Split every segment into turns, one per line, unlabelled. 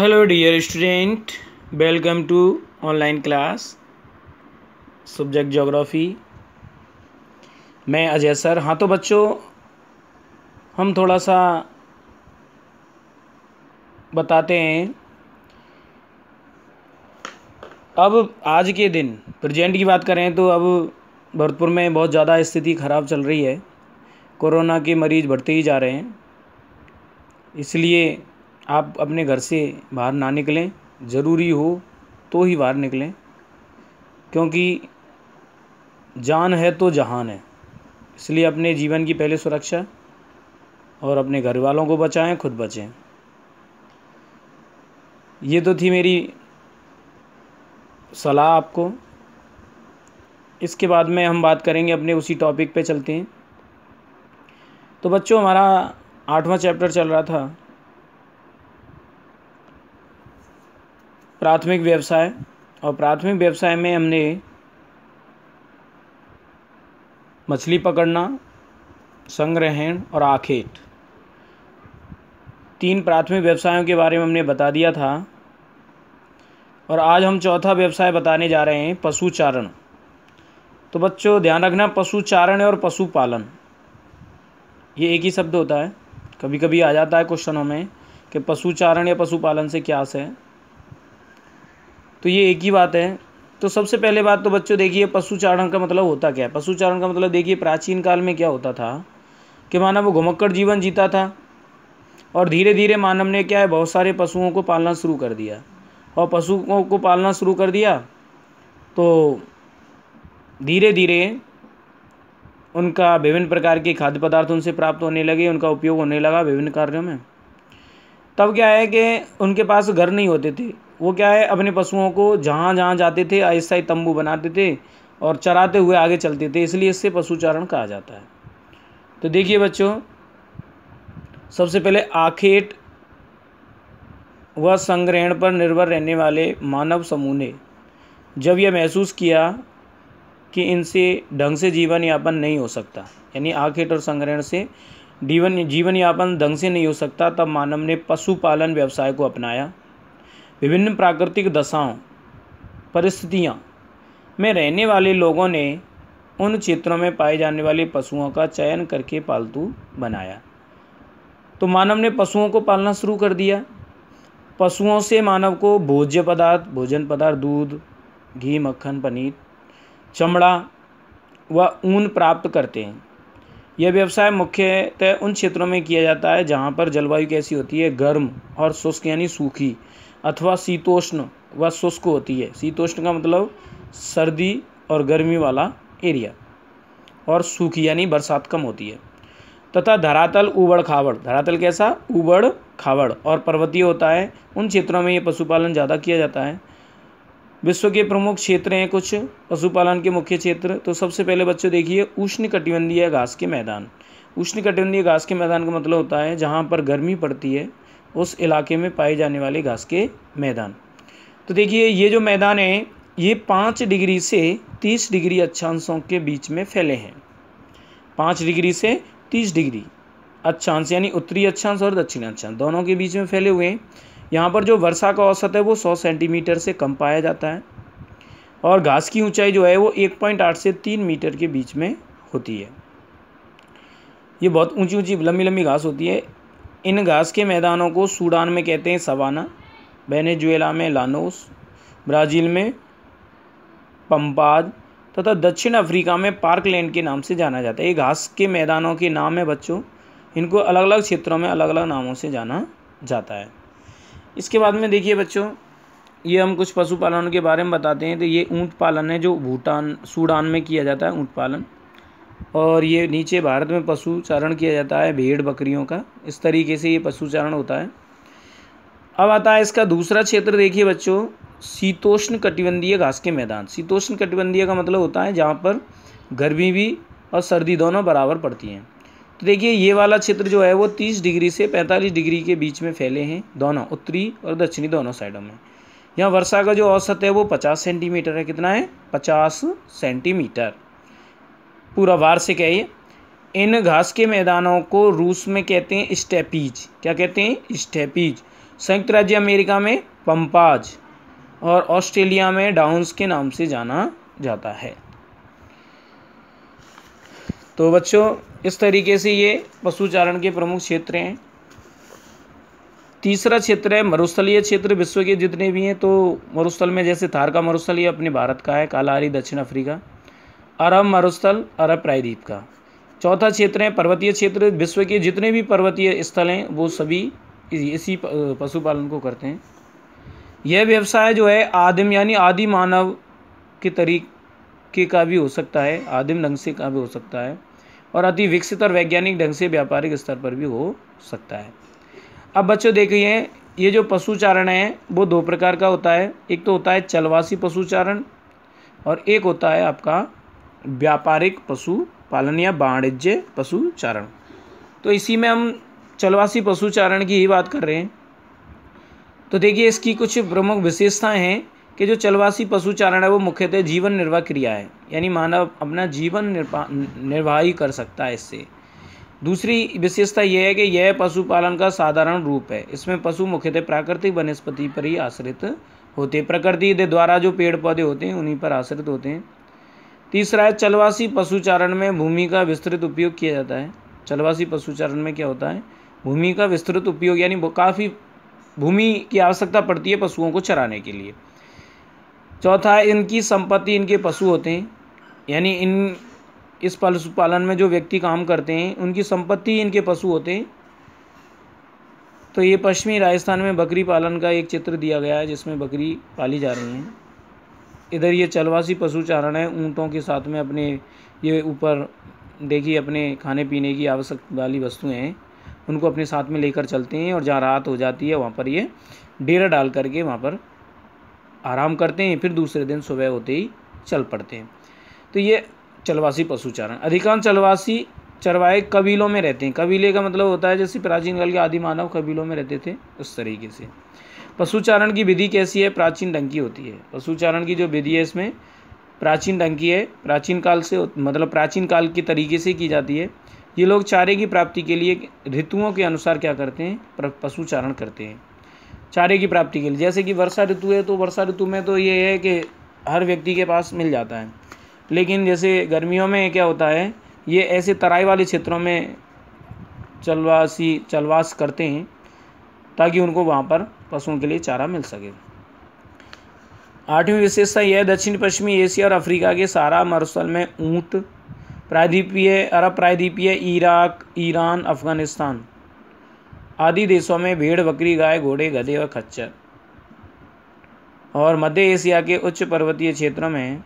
hello dear student welcome to online class subject geography मैं Ajay sir हाँ तो बच्चों हम थोड़ा सा बताते हैं अब आज के दिन प्रेजेंट की बात करें तो अब भरतपुर में बहुत ज़्यादा स्थिति ख़राब चल रही है कोरोना के मरीज़ बढ़ते ही जा रहे हैं इसलिए आप अपने घर से बाहर ना निकलें ज़रूरी हो तो ही बाहर निकलें क्योंकि जान है तो जहान है इसलिए अपने जीवन की पहले सुरक्षा और अपने घर वालों को बचाएं खुद बचें ये तो थी मेरी सलाह आपको इसके बाद में हम बात करेंगे अपने उसी टॉपिक पे चलते हैं तो बच्चों हमारा आठवां चैप्टर चल रहा था प्राथमिक व्यवसाय और प्राथमिक व्यवसाय में हमने मछली पकड़ना संग्रहण और आखेट तीन प्राथमिक व्यवसायों के बारे में हमने बता दिया था और आज हम चौथा व्यवसाय बताने जा रहे हैं पशुचारण तो बच्चों ध्यान रखना पशु चारण और पशुपालन ये एक ही शब्द होता है कभी कभी आ जाता है क्वेश्चनों में कि पशु चारण या पशुपालन से क्या है तो ये एक ही बात है तो सबसे पहले बात तो बच्चों देखिए पशु चारण का मतलब होता क्या है पशु चारण का मतलब देखिए प्राचीन काल में क्या होता था कि मानव वो घुमक्कड़ जीवन जीता था और धीरे धीरे मानव ने क्या है बहुत सारे पशुओं को पालना शुरू कर दिया और पशुओं को पालना शुरू कर दिया तो धीरे धीरे उनका विभिन्न प्रकार के खाद्य पदार्थ उनसे प्राप्त होने लगे उनका उपयोग होने लगा विभिन्न कार्यों में तब क्या है कि उनके पास घर नहीं होते थे वो क्या है अपने पशुओं को जहाँ जहाँ जाते थे आहिस्ता ही तंबू बनाते थे और चराते हुए आगे चलते थे इसलिए इससे पशुचारण कहा जाता है तो देखिए बच्चों सबसे पहले आखेट व संग्रहण पर निर्भर रहने वाले मानव समूह ने जब यह महसूस किया कि इनसे ढंग से जीवन यापन नहीं हो सकता यानी आखेट और संग्रहण से जीवन जीवन यापन ढंग से नहीं हो सकता तब मानव ने पशुपालन व्यवसाय को अपनाया विभिन्न प्राकृतिक दशाओं परिस्थितियाँ में रहने वाले लोगों ने उन क्षेत्रों में पाए जाने वाले पशुओं का चयन करके पालतू बनाया तो मानव ने पशुओं को पालना शुरू कर दिया पशुओं से मानव को भोज्य पदार्थ भोजन पदार्थ दूध घी मक्खन पनीर चमड़ा व ऊन प्राप्त करते हैं यह व्यवसाय मुख्यतः उन क्षेत्रों में किया जाता है जहाँ पर जलवायु कैसी होती है गर्म और शुष्क यानी सूखी अथवा शीतोष्ण व शुष्क होती है शीतोष्ण का मतलब सर्दी और गर्मी वाला एरिया और सूखी यानी बरसात कम होती है तथा धरातल उबड़ खावड़ धरातल कैसा उबड़ खावड़ और पर्वतीय होता है उन क्षेत्रों में ये पशुपालन ज़्यादा किया जाता है विश्व के प्रमुख क्षेत्र हैं कुछ पशुपालन के मुख्य क्षेत्र तो सबसे पहले बच्चों देखिए उष्ण कटिबंधीय घास के मैदान उष्ण कटिबंधीय घास के मैदान का मतलब होता है जहाँ पर गर्मी पड़ती है उस इलाके में पाए जाने वाले घास के मैदान तो देखिए ये जो मैदान है ये पाँच डिग्री से तीस डिग्री अक्षांशों के बीच में फैले हैं पाँच डिग्री से तीस डिग्री अक्षांश यानी उत्तरी अक्षांश और दक्षिण अक्षांश दोनों के बीच में फैले हुए हैं यहाँ पर जो वर्षा का औसत है वो सौ सेंटीमीटर से कम पाया जाता है और घास की ऊंचाई जो है वो एक पॉइंट आठ से तीन मीटर के बीच में होती है ये बहुत ऊंची ऊंची लंबी लंबी घास होती है इन घास के मैदानों को सूडान में कहते हैं सवाना वेनेजुएला में लानोस ब्राज़ील में पंपाद तथा दक्षिण अफ्रीका में पार्कलैंड के नाम से जाना जाता है ये घास के मैदानों के नाम है बच्चों इनको अलग अलग क्षेत्रों में अलग अलग नामों से जाना जाता है इसके बाद में देखिए बच्चों ये हम कुछ पशुपालन के बारे में बताते हैं तो ये ऊँट पालन है जो भूटान सूडान में किया जाता है ऊँट पालन और ये नीचे भारत में पशु चारण किया जाता है भेड़ बकरियों का इस तरीके से ये पशु चारण होता है अब आता है इसका दूसरा क्षेत्र देखिए बच्चों शीतोष्ण कटिबंधीय घास के मैदान शीतोष्ण कटिबंधीय का मतलब होता है जहाँ पर गर्मी भी और सर्दी दोनों बराबर पड़ती हैं तो देखिए ये वाला क्षेत्र जो है वो 30 डिग्री से 45 डिग्री के बीच में फैले हैं दोनों उत्तरी और दक्षिणी दोनों साइडों में यहाँ वर्षा का जो औसत है वो 50 सेंटीमीटर है कितना है 50 सेंटीमीटर पूरा वार्षिक है ये इन घास के मैदानों को रूस में कहते हैं स्टेपीज क्या कहते हैं स्टेपीज संयुक्त राज्य अमेरिका में पंपाज और ऑस्ट्रेलिया में डाउन्स के नाम से जाना जाता है तो बच्चों इस तरीके से ये पशुचारण के प्रमुख क्षेत्र हैं तीसरा क्षेत्र है मरुस्थलीय क्षेत्र विश्व के जितने भी हैं तो मरुस्थल में जैसे थार का मरुस्थल ये अपने भारत का है कालाहारी दक्षिण अफ्रीका अरब मरुस्थल अरब प्रायद्वीप का चौथा क्षेत्र है पर्वतीय क्षेत्र विश्व के जितने भी पर्वतीय स्थल हैं वो सभी इसी पशुपालन को करते हैं यह व्यवसाय जो है आदिम यानी आदि मानव के तरीके का भी हो सकता है आदिम ढंग से का भी हो सकता है और अति विकसित और वैज्ञानिक ढंग से व्यापारिक स्तर पर भी हो सकता है अब बच्चों देखिए ये जो पशुचारण है वो दो प्रकार का होता है एक तो होता है चलवासी पशुचारण और एक होता है आपका व्यापारिक पशु पालन या वाणिज्य पशु चारण तो इसी में हम चलवासी पशु चारण की ही बात कर रहे हैं तो देखिए इसकी कुछ प्रमुख विशेषताएं हैं कि जो चलवासी चारण है वो मुख्यतः जीवन निर्वाह क्रिया है यानी मानव अपना जीवन निर्वा निर्वाह ही कर सकता है इससे दूसरी विशेषता यह है कि यह पशुपालन का साधारण रूप है इसमें पशु मुख्यतः प्राकृतिक वनस्पति पर ही आश्रित होते हैं प्रकृति द्वारा जो पेड़ पौधे होते हैं उन्हीं पर आश्रित होते हैं तीसरा है चलवासी पशुचारण में भूमि का विस्तृत उपयोग किया जाता है चलवासी पशुचारण में क्या होता है भूमि का विस्तृत उपयोग यानी काफ़ी भूमि की आवश्यकता पड़ती है पशुओं को चराने के लिए चौथा है इनकी संपत्ति इनके पशु होते हैं यानी इन इस पशुपालन में जो व्यक्ति काम करते हैं उनकी संपत्ति इनके पशु होते हैं तो ये पश्चिमी राजस्थान में बकरी पालन का एक चित्र दिया गया है जिसमें बकरी पाली जा रही हैं इधर ये चलवासी पशु चारण है ऊँटों के साथ में अपने ये ऊपर देखिए अपने खाने पीने की आवश्यक वाली वस्तुएँ हैं उनको अपने साथ में लेकर चलते हैं और जहाँ रात हो जाती है वहाँ पर ये डेरा डाल करके वहाँ पर आराम करते हैं फिर दूसरे दिन सुबह होते ही चल पड़ते हैं तो ये चलवासी पशु चारण अधिकांश चलवासी चरवाहे कबीलों में रहते हैं कबीले का मतलब होता है जैसे प्राचीन काल के आदि मानव कबीलों में रहते थे उस तरीके से पशुचारण की विधि कैसी है प्राचीन ढंग की होती है पशुचारण की जो विधि है इसमें प्राचीन ढंग की है प्राचीन काल से मतलब प्राचीन काल के तरीके से की जाती है ये लोग चारे की प्राप्ति के लिए ऋतुओं के अनुसार क्या करते हैं पशुचारण करते हैं चारे की प्राप्ति के लिए जैसे कि वर्षा ऋतु है तो वर्षा ऋतु में तो ये है कि हर व्यक्ति के पास मिल जाता है लेकिन जैसे गर्मियों में क्या होता है ये ऐसे तराई वाले क्षेत्रों में चलवासी चलवास करते हैं ताकि उनको वहाँ पर पशुओं के लिए चारा मिल सके आठवीं विशेषता यह दक्षिण पश्चिमी एशिया और अफ्रीका के सारा मरुस्थल में ऊँट प्रायद्वीपीय अरब प्रायद्वीपीय इराक ईरान अफगानिस्तान आदि देशों में भेड़ बकरी गाय घोड़े गधे और खच्चर और मध्य एशिया के उच्च पर्वतीय क्षेत्रों में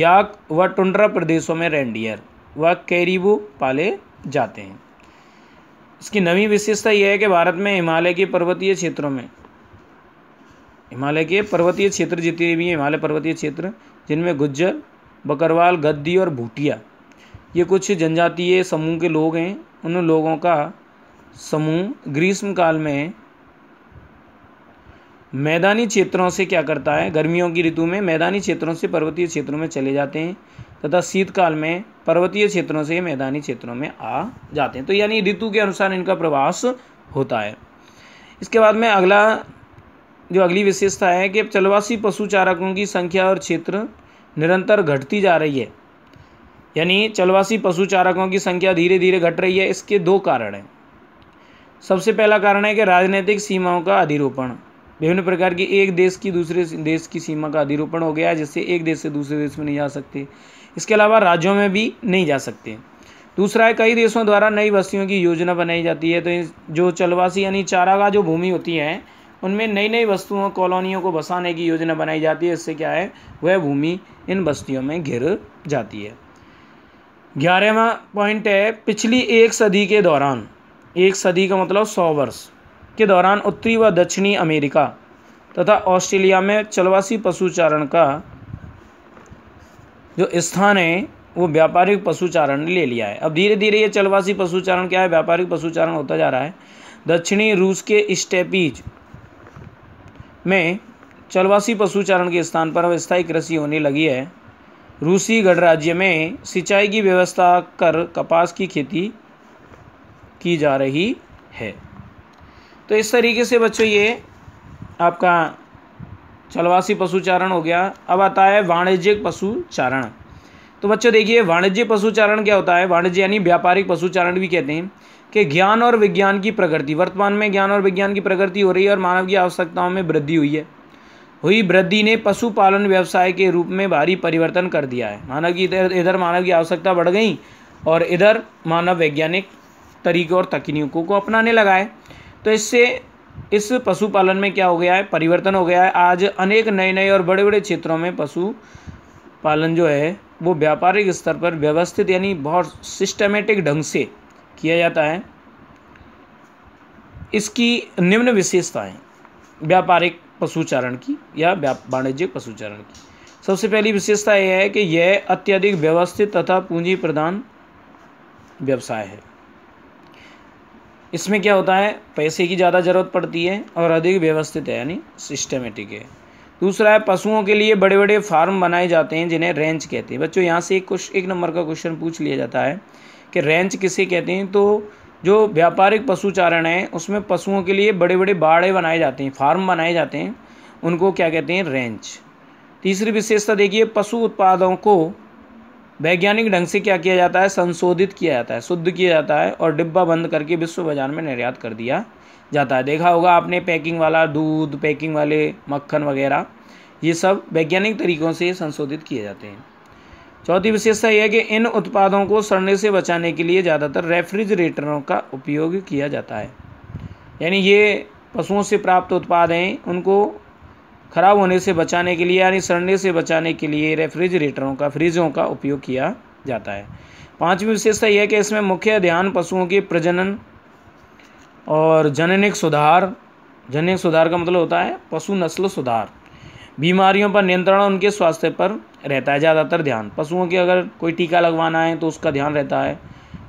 याक व टुंड्रा प्रदेशों में रेंडियर व कैरिबू पाले जाते हैं इसकी नवी विशेषता यह है कि भारत में हिमालय के पर्वतीय क्षेत्रों में हिमालय के पर्वतीय क्षेत्र जितने भी हैं हिमालय पर्वतीय क्षेत्र जिनमें गुज्जर बकरवाल गद्दी और भूटिया ये कुछ जनजातीय समूह के लोग हैं उन लोगों का समूह ग्रीष्म काल में मैदानी क्षेत्रों से क्या करता है गर्मियों की ऋतु में मैदानी क्षेत्रों से पर्वतीय क्षेत्रों में चले जाते हैं तथा शीतकाल में पर्वतीय क्षेत्रों से मैदानी क्षेत्रों में आ जाते हैं तो यानी ऋतु के अनुसार इनका प्रवास होता है इसके बाद में अगला जो अगली विशेषता है कि चलवासी पशु चारकों की संख्या और क्षेत्र निरंतर घटती जा रही है यानी चलवासी पशु चारकों की संख्या धीरे धीरे घट रही है इसके दो कारण हैं सबसे पहला कारण है कि राजनीतिक सीमाओं का अधिरोपण विभिन्न प्रकार की एक देश की दूसरे देश की सीमा का अधिरोपण हो गया जिससे एक देश से दूसरे देश में नहीं जा सकते इसके अलावा राज्यों में भी नहीं जा सकते दूसरा है कई देशों द्वारा नई बस्तियों की योजना बनाई जाती है तो जो चलवासी यानी चारागाह जो भूमि होती है उनमें नई नई वस्तुओं कॉलोनियों को बसाने की योजना बनाई जाती है इससे क्या है वह भूमि इन बस्तियों में घिर जाती है ग्यारहवा पॉइंट है पिछली एक सदी के दौरान एक सदी का मतलब सौ वर्ष के दौरान उत्तरी व दक्षिणी अमेरिका तथा ऑस्ट्रेलिया में चलवासी पशुचारण का जो स्थान है वो व्यापारिक पशुचारण ले लिया है अब धीरे धीरे ये चलवासी पशुचारण क्या है व्यापारिक पशुचारण होता जा रहा है दक्षिणी रूस के स्टेपीज में चलवासी पशुचारण के स्थान पर अब स्थायी कृषि होने लगी है रूसी गणराज्य में सिंचाई की व्यवस्था कर कपास की खेती की जा रही है तो इस तरीके से बच्चों ये आपका चलवासी पशुचारण हो गया अब आता है वाणिज्यिक पशुचारण तो बच्चों देखिए वाणिज्य पशुचारण क्या होता है वाणिज्य यानी व्यापारिक पशुचारण भी कहते हैं कि ज्ञान और विज्ञान की प्रगति वर्तमान में ज्ञान और विज्ञान की प्रगति हो रही है और मानव की आवश्यकताओं में वृद्धि हुई है हुई वृद्धि ने पशुपालन व्यवसाय के रूप में भारी परिवर्तन कर दिया है मानव की इधर इधर मानव की आवश्यकता बढ़ गई और इधर मानव वैज्ञानिक तरीकों और तकनीकों को अपनाने लगा है तो इससे इस पशुपालन में क्या हो गया है परिवर्तन हो गया है आज अनेक नए नए और बड़े बड़े क्षेत्रों में पशु पालन जो है वो व्यापारिक स्तर पर व्यवस्थित यानी बहुत सिस्टमेटिक ढंग से किया जाता है इसकी निम्न विशेषताएं व्यापारिक पशुचारण की या वाणिज्यिक पशुचारण की सबसे पहली विशेषता यह है कि यह अत्यधिक व्यवस्थित तथा पूंजी प्रदान व्यवसाय है इसमें क्या होता है पैसे की ज़्यादा ज़रूरत पड़ती है और अधिक व्यवस्थित है यानी सिस्टमेटिक है दूसरा है पशुओं के लिए बड़े बड़े फार्म बनाए जाते हैं जिन्हें रेंच कहते हैं बच्चों यहाँ से एक क्वेश्चन एक नंबर का क्वेश्चन पूछ लिया जाता है कि रेंच किसे कहते हैं तो जो व्यापारिक पशु चारण है उसमें पशुओं के लिए बड़े बड़े बाड़े बनाए जाते हैं फार्म बनाए जाते हैं उनको क्या कहते हैं रेंच तीसरी विशेषता देखिए पशु उत्पादों को वैज्ञानिक ढंग से क्या किया जाता है संशोधित किया जाता है शुद्ध किया जाता है और डिब्बा बंद करके विश्व बाज़ार में निर्यात कर दिया जाता है देखा होगा आपने पैकिंग वाला दूध पैकिंग वाले मक्खन वगैरह ये सब वैज्ञानिक तरीक़ों से संशोधित किए जाते हैं चौथी विशेषता यह है कि इन उत्पादों को सड़ने से बचाने के लिए ज़्यादातर रेफ्रिजरेटरों का उपयोग किया जाता है यानी ये पशुओं से प्राप्त उत्पाद हैं उनको ख़राब होने से बचाने के लिए यानी सड़ने से बचाने के लिए रेफ्रिजरेटरों का फ्रिजों का उपयोग किया जाता है पांचवी विशेषता यह है कि इसमें मुख्य ध्यान पशुओं के प्रजनन और जननिक सुधार जननिक सुधार का मतलब होता है पशु नस्ल सुधार बीमारियों पर नियंत्रण उनके स्वास्थ्य पर रहता है ज़्यादातर ध्यान पशुओं के अगर कोई टीका लगवाना है तो उसका ध्यान रहता है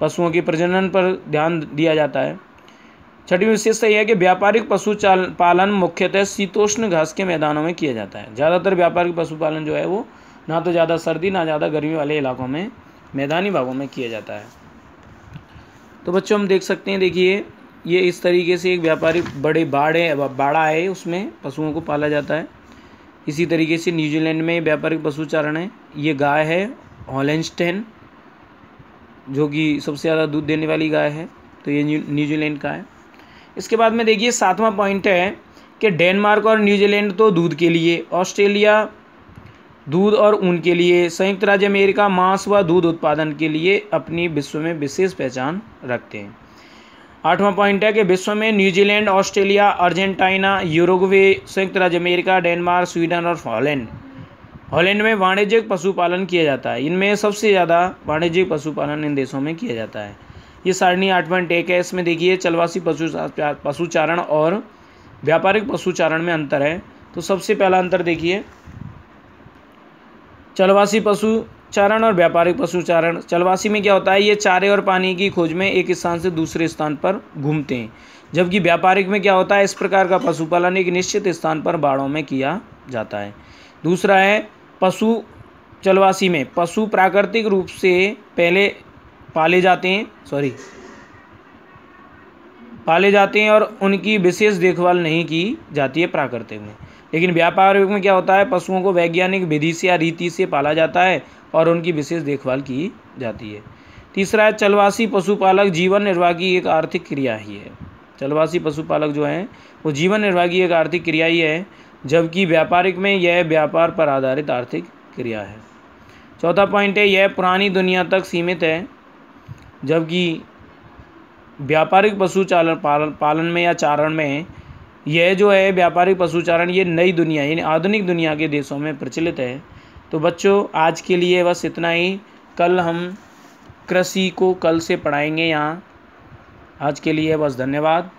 पशुओं के प्रजनन पर ध्यान दिया जाता है छठी विशेषता यह है कि व्यापारिक पशु पालन मुख्यतः शीतोष्ण घास के मैदानों में किया जाता है ज़्यादातर व्यापारिक पशुपालन जो है वो ना तो ज़्यादा सर्दी ना ज़्यादा गर्मी वाले इलाकों में मैदानी भागों में किया जाता है तो बच्चों हम देख सकते हैं देखिए ये इस तरीके से एक व्यापारिक बड़े बाड़े बाड़ा है उसमें पशुओं को पाला जाता है इसी तरीके से न्यूजीलैंड में व्यापारिक पशुचारण है ये गाय है हॉलेंस्टेन जो कि सबसे ज़्यादा दूध देने वाली गाय है तो ये न्यूजीलैंड का है इसके बाद में देखिए सातवां पॉइंट है कि डेनमार्क और न्यूजीलैंड तो दूध के लिए ऑस्ट्रेलिया दूध और ऊन के लिए संयुक्त राज्य अमेरिका मांस व दूध उत्पादन के लिए अपनी विश्व में विशेष पहचान रखते हैं आठवां पॉइंट है कि विश्व में न्यूजीलैंड ऑस्ट्रेलिया अर्जेंटाइना यूरोगवे संयुक्त राज्य अमेरिका डेनमार्क स्वीडन और हॉलैंड हॉलैंड में वाणिज्यिक पशुपालन किया जाता है इनमें सबसे ज़्यादा वाणिज्यिक पशुपालन इन देशों में किया जाता है ये सारणी आठ पॉइंट एक है इसमें देखिए चलवासी पशु पशुचारण और व्यापारिक पशुचारण में अंतर है तो सबसे पहला अंतर देखिए चलवासी पशु चारण और व्यापारिक पशु चारण चलवासी में क्या होता है ये चारे और पानी की खोज में एक स्थान से दूसरे स्थान पर घूमते हैं जबकि व्यापारिक में क्या होता है इस प्रकार का पशुपालन एक निश्चित स्थान पर बाड़ों में किया जाता है दूसरा है पशु चलवासी में पशु प्राकृतिक रूप से पहले पाले जाते हैं सॉरी पाले जाते हैं और उनकी विशेष देखभाल नहीं की जाती है प्राकृतिक में लेकिन व्यापार युग में क्या होता है पशुओं को वैज्ञानिक विधि से या रीति से पाला जाता है और उनकी विशेष देखभाल की जाती है तीसरा है चलवासी पशुपालक जीवन निर्वाह की एक आर्थिक क्रिया ही है चलवासी पशुपालक जो हैं वो जीवन निर्वाह की एक आर्थिक क्रिया ही है जबकि व्यापारिक में यह व्यापार पर आधारित आर्थिक क्रिया है चौथा पॉइंट है यह पुरानी दुनिया तक सीमित है जबकि व्यापारिक पशु चालन पालन पालन में या चारण में यह जो है व्यापारिक पशु चारण ये नई दुनिया यानी आधुनिक दुनिया के देशों में प्रचलित है तो बच्चों आज के लिए बस इतना ही कल हम कृषि को कल से पढ़ाएंगे यहाँ आज के लिए बस धन्यवाद